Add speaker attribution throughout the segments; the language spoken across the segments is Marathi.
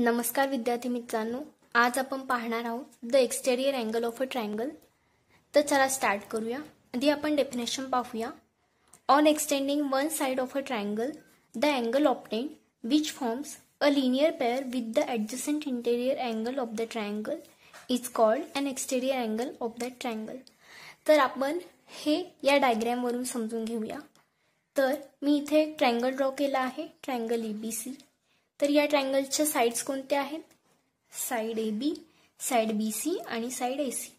Speaker 1: नमस्कार विद्यार्थी मित्रांनो आज आपण पाहणार आहोत the exterior angle of a triangle तर चला स्टार्ट करूया आधी आपण डेफिनेशन पाहूया on extending one side of a triangle the angle obtained which forms a linear pair with the adjacent interior angle of the triangle is called and exterior angle of the triangle तर आपण हे या डायग्रॅमवरून समजून घेऊया तर मी इथे ट्रँगल ड्रॉ केला आहे ट्रँगल ई बी सी तर या ट्रँगलच्या साईड्स कोणत्या आहेत side A B side B C आणि साईड ए सी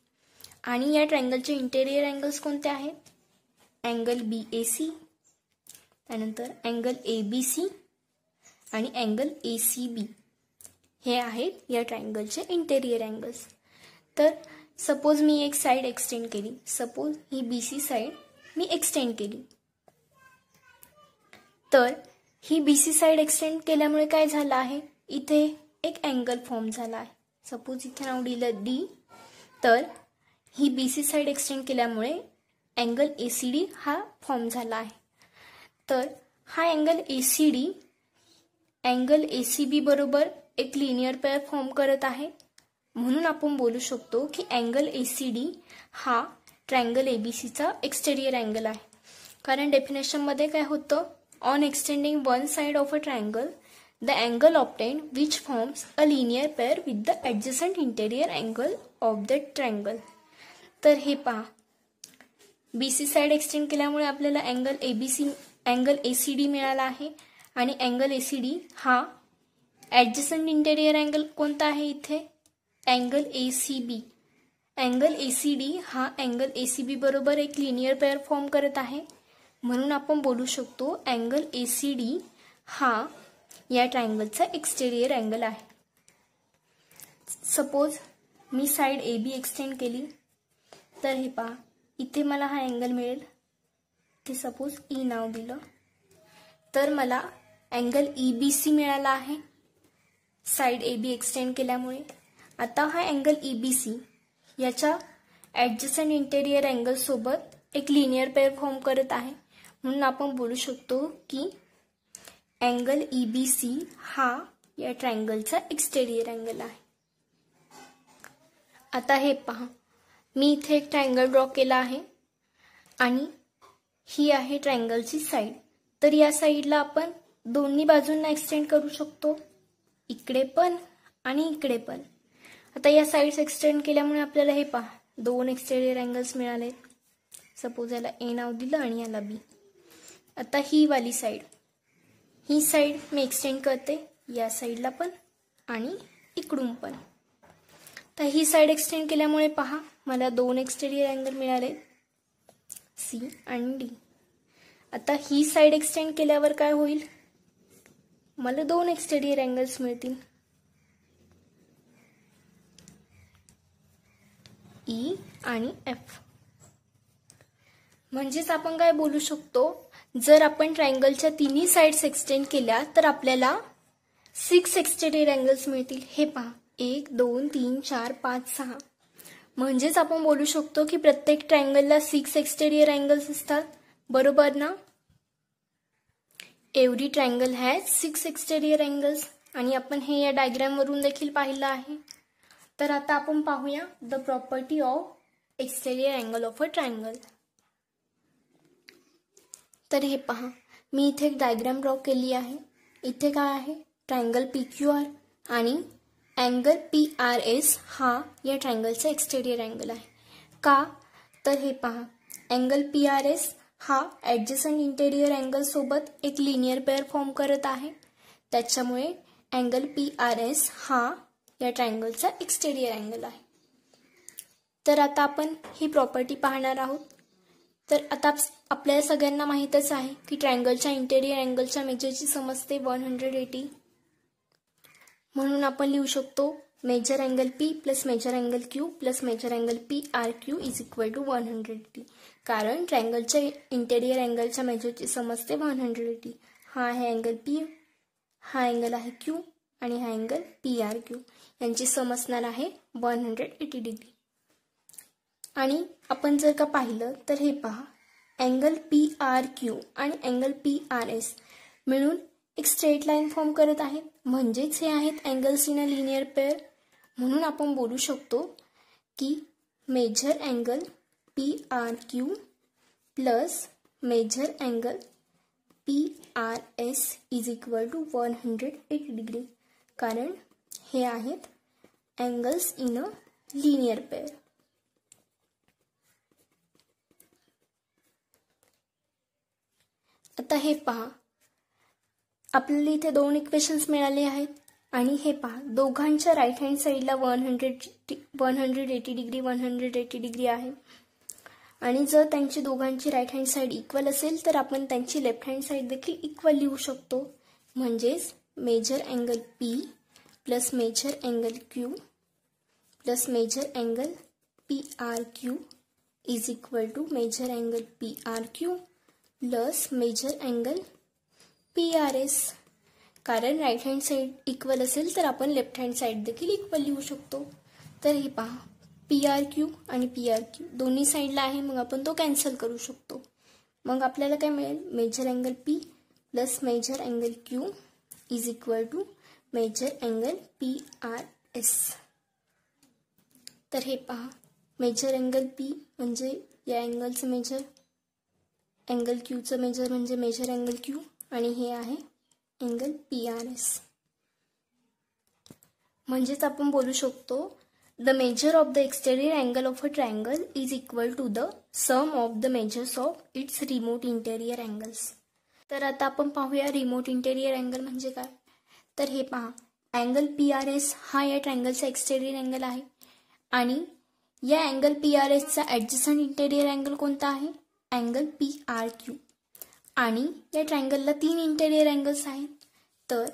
Speaker 1: आणि या ट्रायंगलचे इंटेरियर अँगल्स कोणते आहेत अँगल बी ए सी त्यानंतर अँगल ए बी सी आणि अँगल ए सी बी हे आहेत या ट्रायंगलचे इंटेरियर अँगल्स तर सपोज मी एक साईड एक्सटेंड केली सपोज ही बी सी साईड मी एक्सटेंड केली तर ही बी सी साईड एक्सटेंड केल्यामुळे काय झालं आहे इथे एक अँगल फॉर्म झाला आहे सपोज इथे नाव दिलं डी तर ही बी सी साईड एक्सटेंड केल्यामुळे अँगल ए सी डी हा फॉर्म झाला आहे तर हा angle A C D angle A C B बरोबर एक लिनियर पेअर फॉर्म करत आहे म्हणून आपण बोलू शकतो की अँगल ए सी डी हा ट्रँगल ए बी सीचा अँगल आहे कारण डेफिनेशनमध्ये काय होतं on extending one side of a triangle, the angle obtained which forms a linear pair with the adjacent interior angle of the triangle. तर हे पहा BC साइड एक्सटेंड केल्यामुळे आपल्याला angle ABC B ACD angle मिळाला आहे आणि अँगल ACD हा ॲडजस्टंट इंटेरियर अँगल कोणता आहे इथे angle ACB C ACD angle हा अँगल ACB बरोबर एक लिनियर पेअर फॉर्म करत आहे म्हणून आपण बोलू शकतो अँगल ए सी डी हा या ट्रायंगलचा एक्सटेरियर अँगल आहे सपोज मी साईड ए बी एक्सटेंड केली तर हे पहा इथे मला हा अँगल मिळेल ते सपोज ई नाव दिलं तर मला अँगल ई बी सी मिळाला आहे साईड ए बी एक्सटेंड केल्यामुळे आता हा अँगल ई बी सी याच्या ॲडजस्टंट इंटेरियर अँगलसोबत एक लिनियर पेअर फॉर्म करत आहे म्हणून आपण बोलू शकतो की अँगल ई बी सी हा या ट्रँगलचा एक्सटेरियर अँगल आहे आता हे पहा मी इथे एक ट्रँगल ड्रॉ केला आहे आणि ही आहे ट्रँगलची साईड तर या साईडला आपण दोन्ही बाजूंना एक्सटेंड करू शकतो इकडे पण आणि इकडे पण आता या साईड्स एक्सटेंड केल्यामुळे आपल्याला हे पहा दोन एक्सटेरियर अँगल्स मिळाले सपोज याला ए नाव दिलं आणि याला बी आता ही वाली साईड ही साईड मी एक्सटेंड करते या साईडला पण आणि इकडून पण तर ही साईड एक्सटेंड केल्यामुळे पहा मला दोन एक्सटेरियर अँगल मिळाले सी आणि डी आता ही साईड एक्सटेंड केल्यावर काय होईल मला दोन एक्सटेरियर अँगल्स मिळतील ई e आणि एफ म्हणजेच आपण काय बोलू शकतो जर आपण ट्रायंगलच्या तिन्ही साईड्स एक्सटेंड केल्या तर आपल्याला सिक्स एक्सटेंडेड अँगल्स मिळतील हे पहा एक दोन तीन चार पाच सहा म्हणजेच आपण बोलू शकतो की प्रत्येक ट्रायंगलला सिक्स एक्सटेरियर अँगल्स असतात बरोबर ना every triangle has six exterior angles आणि आपण हे या डायग्रॅमवरून देखील पाहिलं आहे तर आता आपण पाहूया the property of exterior angle of a triangle तर हे पहा मी इथे एक डायग्राम ड्रॉ केली आहे इथे काय आहे ट्रायंगल पी क्यू आर आणि अँगल पी आर एस हा या ट्रायंगलचा एक्सटेरियर अँगल आहे का तर हे पहा अँगल पी आर एस हा ॲडजस्टंट इंटेरियर अँगलसोबत एक लिनियर पेअर फॉर्म करत आहे त्याच्यामुळे अँगल पी आर एस हा या ट्रायंगलचा एक्सटेरियर अँगल आहे तर आता आपण ही प्रॉपर्टी पाहणार आहोत तर आता आपल्याला सगळ्यांना माहीतच आहे की ट्रँगलच्या इंटेरियर अँगलच्या मेजरची समजते वन हंड्रेड एटी म्हणून आपण लिहू शकतो measure angle P plus measure angle Q plus measure angle P R Q is equal to one hundred eighty कारण ट्रँगलच्या इंटेरियर अँगलच्या मेजरची समजते वन हंड्रेड एटी हा आहे अँगल पी हा अँगल आहे क्यू आणि हा अँगल पी आर क्यू यांची समजणार आहे वन हंड्रेड एटी डिग्री आणि आपण जर का पाहिलं तर हे पहा अँगल पी आर क्यू आणि अँगल पी आर एस मिळून एक स्ट्रेट लाईन फॉर्म करत आहेत म्हणजेच हे आहेत angles in a linear pair म्हणून आपण बोलू शकतो की measure angle P R Q plus measure angle P R S is equal to one hundred eight degree कारण हे आहेत angles in a linear pair आता हे पहा आपल्याला इथे दोन इक्वेशन्स मिळाले आहेत आणि हे पहा दोघांच्या राईट हँड साईडला one hundred one hundred eighty degree one hundred eighty degree आहे आणि जर त्यांची दोघांची राईट हँड साईड इक्वल असेल तर आपण त्यांची लेफ्ट हँड साईड देखील इक्वल लिहू शकतो म्हणजेच measure angle P plus measure angle Q plus measure angle P R Q is equal to measure angle P R Q plus measure angle P R S कारण राईट हँड साईड इक्वल असेल तर आपण लेफ्ट हँड साईड देखील इक्वल लिहू शकतो तर हे पहा पी आर क्यू आणि पी आर क्यू दोन्ही साईडला आहे मग आपण तो कॅन्सल करू शकतो मग आपल्याला काय मिळेल measure angle P plus measure angle Q is equal to measure angle P R S तर हे पहा मेजर अँगल पी म्हणजे या अँगलचं मेजर अँगल क्यूचं मेजर म्हणजे मेजर अँगल क्यू आणि हे आहे अँगल पी आर एस म्हणजेच आपण बोलू शकतो the measure of the exterior angle of a triangle is equal to the sum of the measures of its remote interior angles तर आता आपण पाहूया रिमोट इंटेरियर अँगल म्हणजे काय तर हे पहा अँगल पी आर एस हा या ट्रँगलचा एक्सटेरियर अँगल आहे आणि या अँगल पी आर एसचा ॲडजस्टंट इंटेरियर अँगल कोणता आहे अँगल पी आर क्यू आणि या ट्रँगलला तीन इंटेरियर अँगल्स आहेत तर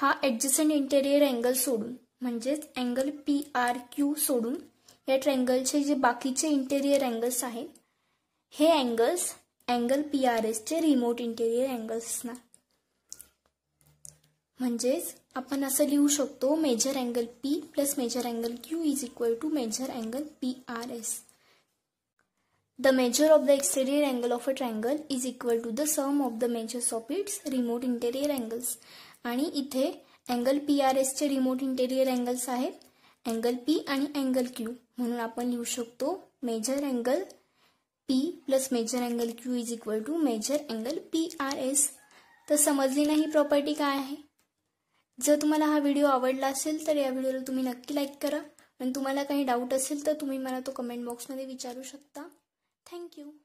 Speaker 1: हा ॲडजस्टंट इंटेरियर अँगल सोडून म्हणजेच अँगल पी आर क्यू सोडून या ट्रँगलचे जे बाकीचे इंटेरियर अँगल्स आहेत हे अँगल्स अँगल पी आर एसचे रिमोट इंटेरियर अँगल्स असणार म्हणजेच आपण असं लिहू शकतो measure angle P plus measure angle Q is equal to measure angle P R S The measure of the exterior angle of a triangle is equal to the sum of the measures of its remote interior angles. आणि इथे अँगल पी आर एसचे रिमोट इंटेरियर अँगल्स आहेत अँगल पी आणि अँगल क्यू म्हणून आपण लिहू शकतो measure angle P plus measure angle Q is equal to measure angle P R S तर समजली नाही प्रॉपर्टी काय आहे जर तुम्हाला हा व्हिडिओ आवडला असेल तर या व्हिडिओला तुम्ही नक्की लाईक करा आणि तुम्हाला काही डाऊट असेल तर तुम्ही मला तो कमेंट बॉक्समध्ये विचारू शकता Thank you.